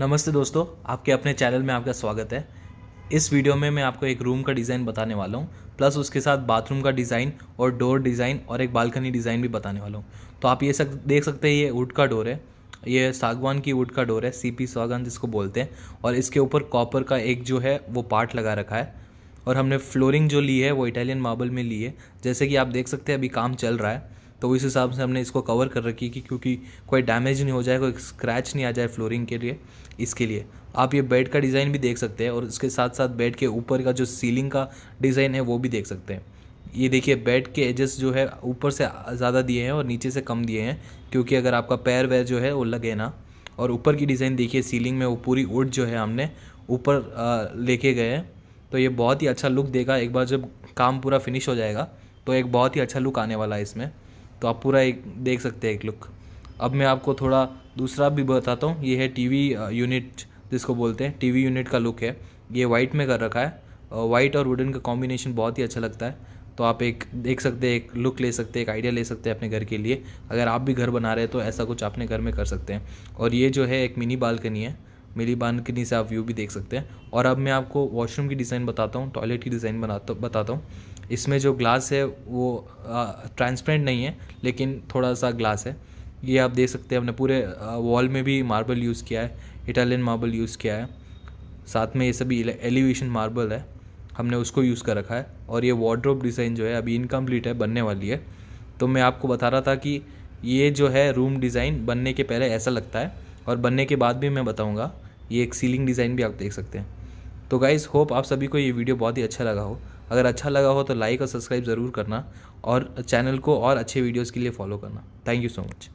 नमस्ते दोस्तों आपके अपने चैनल में आपका स्वागत है इस वीडियो में मैं आपको एक रूम का डिज़ाइन बताने वाला हूँ प्लस उसके साथ बाथरूम का डिज़ाइन और डोर डिज़ाइन और एक बालकनी डिज़ाइन भी बताने वाला हूँ तो आप ये सक देख सकते हैं ये वुड का डोर है ये सागवान की वुड का डोर है पी सागवान जिसको बोलते हैं और इसके ऊपर कॉपर का एक जो है वो पार्ट लगा रखा है और हमने फ्लोरिंग जो ली है वो इटालियन मार्बल में ली है जैसे कि आप देख सकते हैं अभी काम चल रहा है तो इस हिसाब से हमने इसको कवर कर रखी कि क्योंकि कोई डैमेज नहीं हो जाए कोई स्क्रैच नहीं आ जाए फ्लोरिंग के लिए इसके लिए आप ये बेड का डिज़ाइन भी देख सकते हैं और इसके साथ साथ बेड के ऊपर का जो सीलिंग का डिज़ाइन है वो भी देख सकते हैं ये देखिए बेड के एजेस जो है ऊपर से ज़्यादा दिए हैं और नीचे से कम दिए हैं क्योंकि अगर आपका पैर वैर जो है वो लगे ना और ऊपर की डिज़ाइन देखिए सीलिंग में वो पूरी उड जो है हमने ऊपर लेके गए हैं तो ये बहुत ही अच्छा लुक देगा एक बार जब काम पूरा फिनिश हो जाएगा तो एक बहुत ही अच्छा लुक आने वाला है इसमें तो आप पूरा एक देख सकते हैं एक लुक अब मैं आपको थोड़ा दूसरा भी बताता हूँ ये है टीवी यूनिट जिसको बोलते हैं टीवी यूनिट का लुक है ये वाइट में कर रखा है वाइट और वुडन का कॉम्बिनेशन बहुत ही अच्छा लगता है तो आप एक देख सकते हैं एक लुक ले सकते हैं एक आइडिया ले सकते हैं अपने घर के लिए अगर आप भी घर बना रहे हैं तो ऐसा कुछ अपने घर में कर सकते हैं और ये जो है एक मिनी बालकनी है मिनी बालकनी से आप व्यू भी देख सकते हैं और अब मैं आपको वॉशरूम की डिज़ाइन बताता हूँ टॉयलेट की डिज़ाइन बनाता बताता हूँ इसमें जो ग्लास है वो ट्रांसपेरेंट नहीं है लेकिन थोड़ा सा ग्लास है ये आप देख सकते हैं हमने पूरे वॉल में भी मार्बल यूज़ किया है इटालियन मार्बल यूज़ किया है साथ में ये सभी एलिवेशन मार्बल है हमने उसको यूज़ कर रखा है और ये वार्ड्रोप डिज़ाइन जो है अभी इनकम्प्लीट है बनने वाली है तो मैं आपको बता रहा था कि ये जो है रूम डिज़ाइन बनने के पहले ऐसा लगता है और बनने के बाद भी मैं बताऊँगा ये एक सीलिंग डिज़ाइन भी आप देख सकते हैं तो गाइज़ होप आप सभी को ये वीडियो बहुत ही अच्छा लगा हो अगर अच्छा लगा हो तो लाइक और सब्सक्राइब ज़रूर करना और चैनल को और अच्छे वीडियोज़ के लिए फॉलो करना थैंक यू सो मच